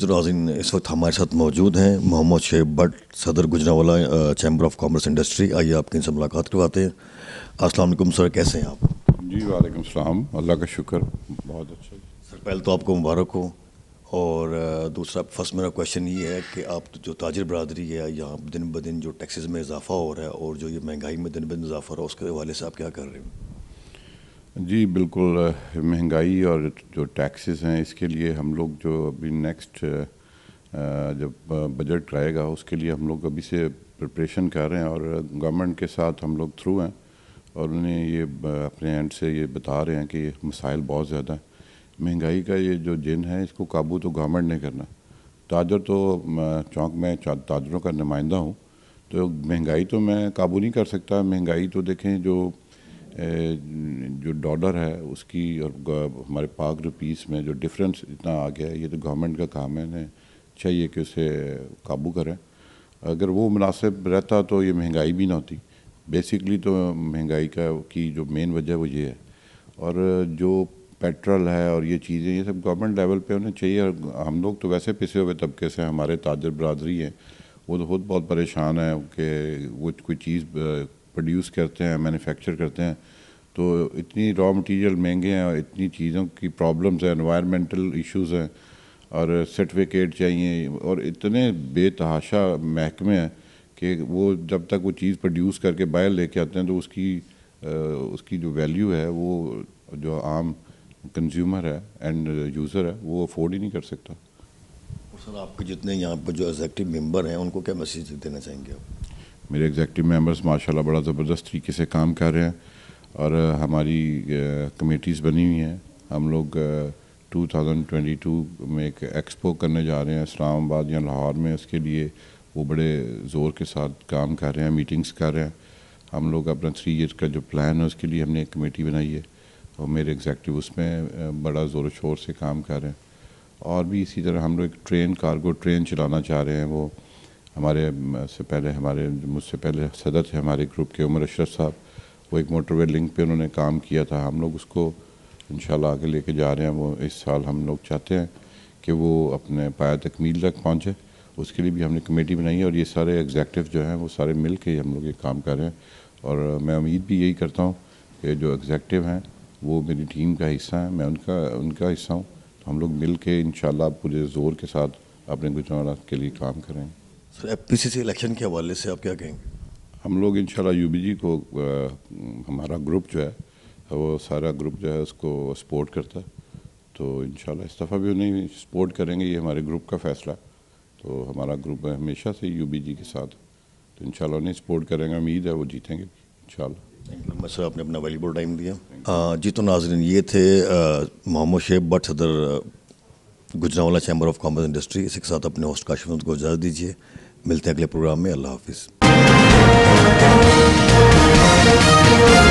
तो नाजिन इस वक्त हमारे साथ मौजूद हैं मोहम्मद शेब भट्ट सदर Gujranwala chamber of commerce industry आइए आपकी इनसे मुलाकात करवाते हैं अस्सलाम सर कैसे हैं आप जी वालेकुम सलाम अल्लाह का शुक्र बहुत अच्छा सर पहले तो आपको मुबारक हो और दूसरा फर्स्ट मेरा क्वेश्चन ये है कि आप जो ताजर बरदरी है यहाँ दिन ब दिन जो टैक्सेज में इजाफा हो रहा है और जो ये महंगाई में दिन ब दिन इजाफा हो रहा है उसके हवाले से आप क्या कर रहे हो जी बिल्कुल महंगाई और जो टैक्सेस हैं इसके लिए हम लोग जो अभी नेक्स्ट जब बजट आएगा उसके लिए हम लोग अभी से प्रिपरेशन कर रहे हैं और गवर्नमेंट के साथ हम लोग थ्रू हैं और उन्हें ये अपने एंड से ये बता रहे हैं कि मसाइल बहुत ज़्यादा हैं महंगाई का ये जो जिन है इसको काबू तो गवर्नमेंट ने करना ताजर तो चौंक में ताजरों का नुमाइंदा हूँ तो महंगाई तो मैं काबू नहीं कर सकता महंगाई तो देखें जो जो डॉलर है उसकी और हमारे पाक रुपीस में जो डिफरेंस इतना आ गया है ये तो गवर्नमेंट का काम है ने चाहिए कि उसे काबू करें अगर वो मुनासिब रहता तो ये महंगाई भी ना होती बेसिकली तो महंगाई का की जो मेन वजह वो ये है और जो पेट्रोल है और ये चीज़ें ये सब गवर्नमेंट लेवल पे होने चाहिए और हम लोग तो वैसे पिसे हुए तबके से हमारे ताजर बरदरी हैं वो तो खुद बहुत परेशान है कि वो कोई चीज़ प्रोड्यूस करते हैं मैन्युफैक्चर करते हैं तो इतनी रॉ मटेरियल महंगे हैं और इतनी चीज़ों की प्रॉब्लम्स हैं इन्वायरमेंटल इश्यूज हैं और सर्टिफिकेट चाहिए और इतने बेतहाशा महकमे हैं कि वो जब तक वो चीज़ प्रोड्यूस करके बाहर लेके आते हैं तो उसकी उसकी जो वैल्यू है वो जो आम कंज्यूमर है एंड यूज़र है वो अफोर्ड ही नहीं कर सकता सर आपके जितने यहाँ पर जो एग्जेक्टिव मेंबर हैं उनको क्या मैसेज देना चाहेंगे आप मेरे एग्जेक्टिव मेंबर्स माशाल्लाह बड़ा ज़बरदस्त तरीके से काम कर रहे हैं और हमारी कमेटीज़ बनी हुई हैं हम लोग 2022 में एक एक्सपो करने जा रहे हैं इस्लामाबाद या लाहौर में उसके लिए वो बड़े ज़ोर के साथ काम कर रहे हैं मीटिंग्स कर रहे हैं हम लोग अपना थ्री ईयर का जो प्लान है उसके लिए हमने एक कमेटी बनाई है और मेरे एग्जैक्टिव उसमें बड़ा ज़ोर शोर से काम कर रहे हैं और भी इसी तरह हम लोग एक ट्रेन कार्गो ट्रेन चलाना चाह रहे हैं वो हमारे से पहले हमारे मुझसे पहले सदर थे हमारे ग्रुप के उमर अशरफ साहब वो एक मोटरवे लिंक पे उन्होंने काम किया था हम लोग उसको इन आगे लेके जा रहे हैं वो इस साल हम लोग चाहते हैं कि वो अपने पाया तकमील तक पहुँचे उसके लिए भी हमने कमेटी बनाई है और ये सारे एग्जैक्टिव जो हैं वो सारे मिल के हम लोग ये काम कर रहे हैं और मैं उम्मीद भी यही करता हूँ कि जो एग्जैक्टिव हैं वो मेरी टीम का हिस्सा हैं मैं उनका उनका हिस्सा हूँ तो हम लोग मिल के इन पूरे ज़ोर के साथ अपने गुजरात के लिए काम करें सर सी इलेक्शन के हवाले से आप क्या कहेंगे हम लोग इन जी को आ, हमारा ग्रुप जो है वो सारा ग्रुप जो है उसको सपोर्ट करता है तो इन इस दफ़ा भी उन्हें सपोर्ट करेंगे ये हमारे ग्रुप का फैसला तो हमारा ग्रुप है हमेशा से जी के साथ तो इन उन्हें सपोर्ट करेंगे उम्मीद है वो जीतेंगे इन सर आपने अपना वैल्यूबल टाइम दिया जी तो नाजरन ये थे मोहम्मद शेब बट सदर Gujranwala chamber of commerce industry इसी के साथ अपने होस्ट काशिफ को इजाज़त दीजिए मिलते हैं अगले प्रोग्राम में अल्लाह हाफिज़